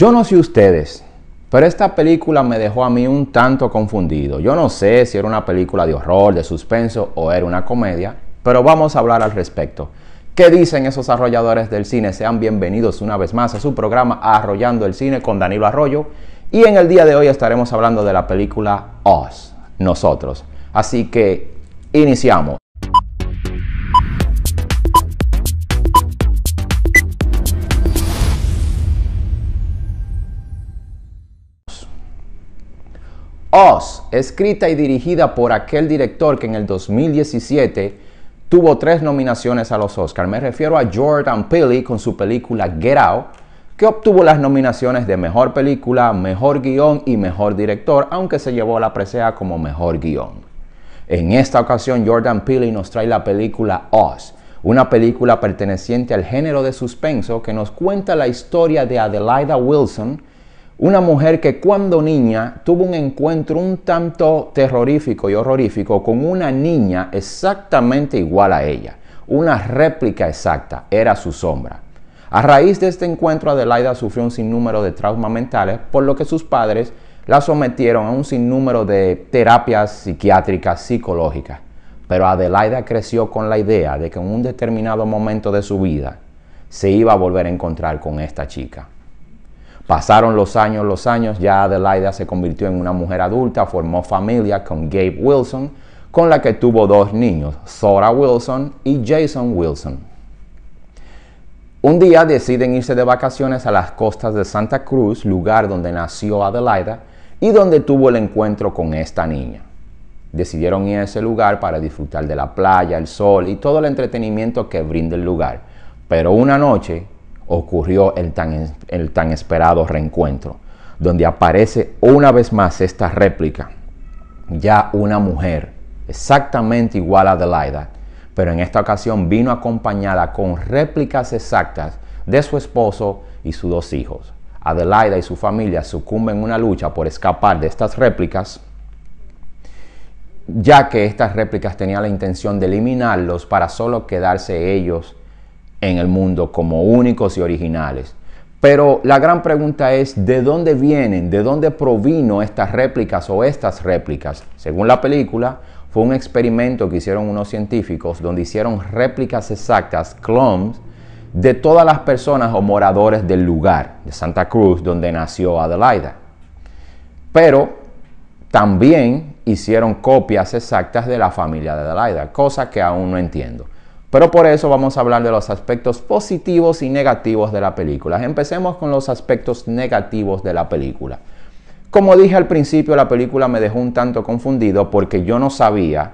Yo no sé ustedes, pero esta película me dejó a mí un tanto confundido. Yo no sé si era una película de horror, de suspenso o era una comedia, pero vamos a hablar al respecto. ¿Qué dicen esos arrolladores del cine? Sean bienvenidos una vez más a su programa Arrollando el Cine con Danilo Arroyo. Y en el día de hoy estaremos hablando de la película Os, nosotros. Así que iniciamos. Oz, escrita y dirigida por aquel director que en el 2017 tuvo tres nominaciones a los Oscars. Me refiero a Jordan Peele con su película Get Out, que obtuvo las nominaciones de Mejor Película, Mejor Guión y Mejor Director, aunque se llevó la presea como Mejor Guión. En esta ocasión, Jordan Peele nos trae la película Oz, una película perteneciente al género de suspenso que nos cuenta la historia de Adelaida Wilson, una mujer que cuando niña tuvo un encuentro un tanto terrorífico y horrorífico con una niña exactamente igual a ella. Una réplica exacta, era su sombra. A raíz de este encuentro, Adelaida sufrió un sinnúmero de traumas mentales, por lo que sus padres la sometieron a un sinnúmero de terapias psiquiátricas, psicológicas. Pero Adelaida creció con la idea de que en un determinado momento de su vida se iba a volver a encontrar con esta chica. Pasaron los años, los años, ya Adelaida se convirtió en una mujer adulta, formó familia con Gabe Wilson, con la que tuvo dos niños, Zora Wilson y Jason Wilson. Un día deciden irse de vacaciones a las costas de Santa Cruz, lugar donde nació Adelaida y donde tuvo el encuentro con esta niña. Decidieron ir a ese lugar para disfrutar de la playa, el sol y todo el entretenimiento que brinda el lugar. Pero una noche, ocurrió el tan, el tan esperado reencuentro, donde aparece una vez más esta réplica, ya una mujer, exactamente igual a Adelaida, pero en esta ocasión vino acompañada con réplicas exactas de su esposo y sus dos hijos. Adelaida y su familia sucumben en una lucha por escapar de estas réplicas, ya que estas réplicas tenían la intención de eliminarlos para solo quedarse ellos en el mundo como únicos y originales. Pero la gran pregunta es, ¿de dónde vienen? ¿De dónde provino estas réplicas o estas réplicas? Según la película, fue un experimento que hicieron unos científicos donde hicieron réplicas exactas, clones, de todas las personas o moradores del lugar, de Santa Cruz, donde nació Adelaida. Pero también hicieron copias exactas de la familia de Adelaida, cosa que aún no entiendo. Pero por eso vamos a hablar de los aspectos positivos y negativos de la película. Empecemos con los aspectos negativos de la película. Como dije al principio, la película me dejó un tanto confundido porque yo no sabía,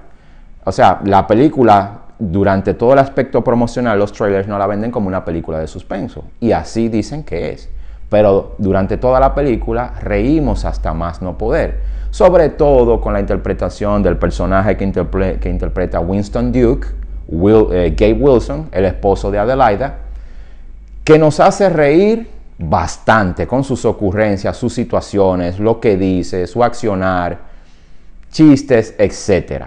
o sea, la película durante todo el aspecto promocional, los trailers no la venden como una película de suspenso. Y así dicen que es. Pero durante toda la película reímos hasta más no poder. Sobre todo con la interpretación del personaje que, que interpreta Winston Duke, eh, Gabe Wilson, el esposo de Adelaida, que nos hace reír bastante con sus ocurrencias, sus situaciones, lo que dice, su accionar, chistes, etc.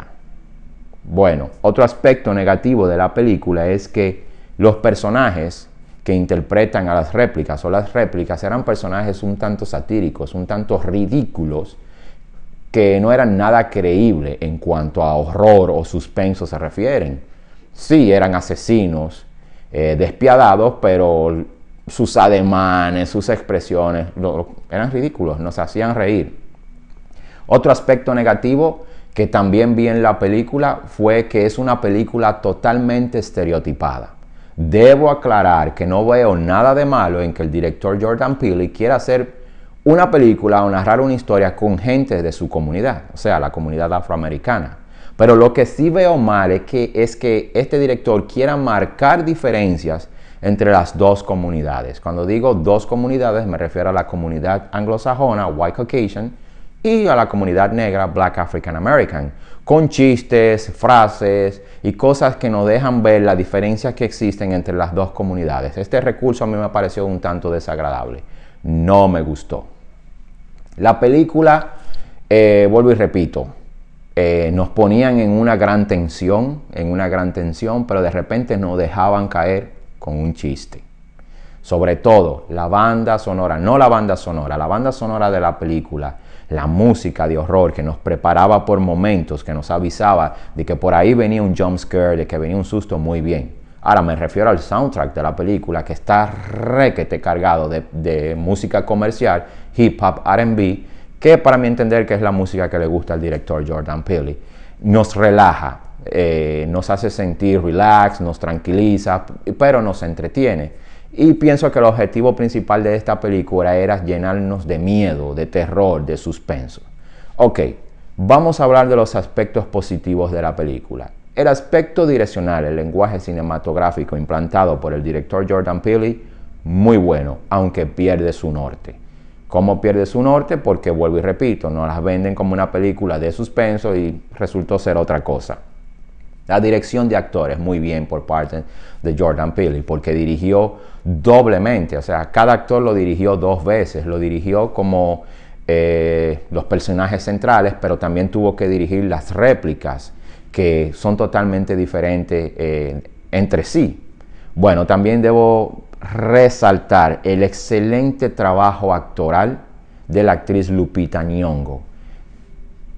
Bueno, otro aspecto negativo de la película es que los personajes que interpretan a las réplicas o las réplicas eran personajes un tanto satíricos, un tanto ridículos, que no eran nada creíble en cuanto a horror o suspenso se refieren sí eran asesinos eh, despiadados, pero sus ademanes, sus expresiones eran ridículos, nos hacían reír. Otro aspecto negativo que también vi en la película fue que es una película totalmente estereotipada. Debo aclarar que no veo nada de malo en que el director Jordan Peele quiera hacer una película o narrar una historia con gente de su comunidad, o sea, la comunidad afroamericana. Pero lo que sí veo mal es que, es que este director quiera marcar diferencias entre las dos comunidades. Cuando digo dos comunidades me refiero a la comunidad anglosajona, White Caucasian, y a la comunidad negra, Black African American, con chistes, frases y cosas que nos dejan ver las diferencias que existen entre las dos comunidades. Este recurso a mí me pareció un tanto desagradable. No me gustó. La película, eh, vuelvo y repito, eh, nos ponían en una gran tensión, en una gran tensión, pero de repente nos dejaban caer con un chiste. Sobre todo la banda sonora, no la banda sonora, la banda sonora de la película, la música de horror que nos preparaba por momentos, que nos avisaba de que por ahí venía un jump scare, de que venía un susto muy bien. Ahora me refiero al soundtrack de la película que está requete cargado de, de música comercial, hip hop, RB, que para mi entender que es la música que le gusta al director Jordan Peele. Nos relaja, eh, nos hace sentir relax, nos tranquiliza, pero nos entretiene. Y pienso que el objetivo principal de esta película era llenarnos de miedo, de terror, de suspenso. Ok, vamos a hablar de los aspectos positivos de la película. El aspecto direccional, el lenguaje cinematográfico implantado por el director Jordan Peele, muy bueno, aunque pierde su norte. ¿Cómo pierde su norte? Porque vuelvo y repito, no las venden como una película de suspenso y resultó ser otra cosa. La dirección de actores, muy bien por parte de Jordan Peele, porque dirigió doblemente, o sea, cada actor lo dirigió dos veces, lo dirigió como eh, los personajes centrales, pero también tuvo que dirigir las réplicas, que son totalmente diferentes eh, entre sí. Bueno, también debo resaltar el excelente trabajo actoral de la actriz Lupita Nyong'o.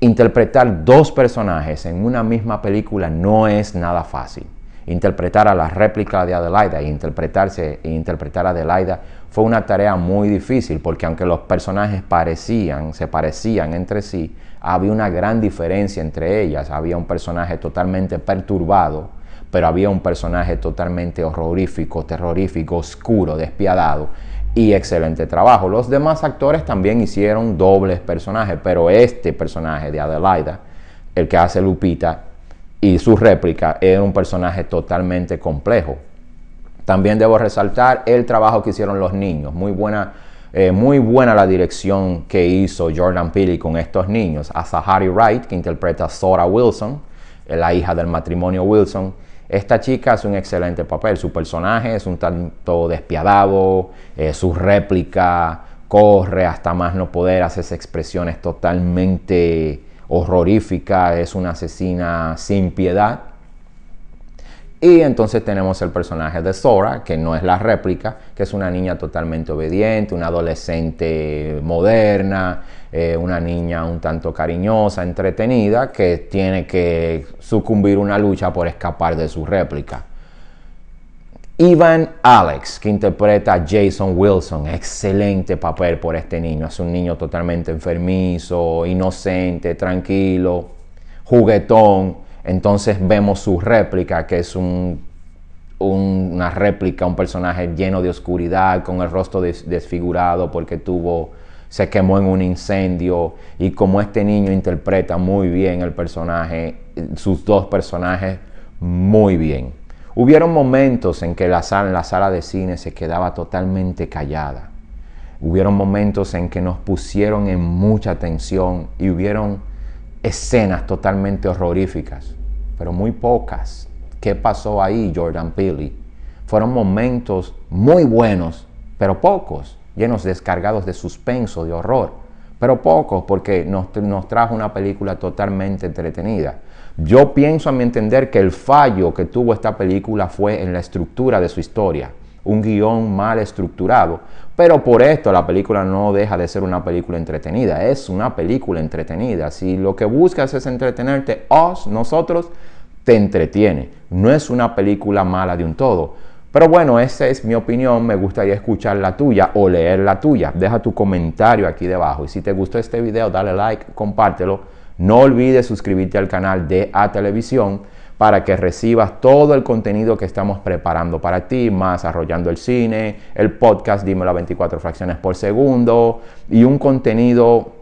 Interpretar dos personajes en una misma película no es nada fácil. Interpretar a la réplica de Adelaida e interpretarse e interpretar a Adelaida fue una tarea muy difícil porque aunque los personajes parecían, se parecían entre sí, había una gran diferencia entre ellas. Había un personaje totalmente perturbado pero había un personaje totalmente horrorífico, terrorífico, oscuro, despiadado y excelente trabajo. Los demás actores también hicieron dobles personajes, pero este personaje de Adelaida, el que hace Lupita y su réplica, era un personaje totalmente complejo. También debo resaltar el trabajo que hicieron los niños, muy buena eh, muy buena la dirección que hizo Jordan Peele con estos niños. A Zahari Wright, que interpreta a Sora Wilson, la hija del matrimonio Wilson, esta chica hace un excelente papel, su personaje es un tanto despiadado, eh, su réplica corre hasta más no poder, hace expresiones totalmente horroríficas, es una asesina sin piedad y entonces tenemos el personaje de Sora, que no es la réplica, que es una niña totalmente obediente, una adolescente moderna, eh, una niña un tanto cariñosa, entretenida, que tiene que sucumbir una lucha por escapar de su réplica. Ivan Alex, que interpreta a Jason Wilson, excelente papel por este niño. Es un niño totalmente enfermizo, inocente, tranquilo, juguetón, entonces vemos su réplica, que es una réplica, un personaje lleno de oscuridad, con el rostro desfigurado porque tuvo, se quemó en un incendio. Y como este niño interpreta muy bien el personaje, sus dos personajes, muy bien. Hubieron momentos en que la sala, la sala de cine se quedaba totalmente callada. Hubieron momentos en que nos pusieron en mucha tensión y hubieron escenas totalmente horroríficas, pero muy pocas. ¿Qué pasó ahí, Jordan Peele? Fueron momentos muy buenos, pero pocos, llenos descargados de suspenso, de horror, pero pocos porque nos, nos trajo una película totalmente entretenida. Yo pienso a mi entender que el fallo que tuvo esta película fue en la estructura de su historia un guión mal estructurado. Pero por esto la película no deja de ser una película entretenida, es una película entretenida. Si lo que buscas es entretenerte, os, nosotros, te entretiene. No es una película mala de un todo. Pero bueno, esa es mi opinión, me gustaría escuchar la tuya o leer la tuya. Deja tu comentario aquí debajo y si te gustó este video, dale like, compártelo. No olvides suscribirte al canal de A Televisión para que recibas todo el contenido que estamos preparando para ti, más arrollando el cine, el podcast, dímelo a 24 fracciones por segundo y un contenido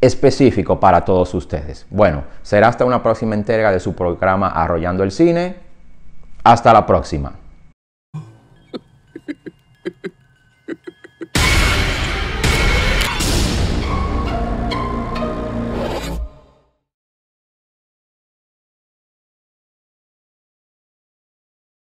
específico para todos ustedes. Bueno, será hasta una próxima entrega de su programa Arrollando el Cine. Hasta la próxima.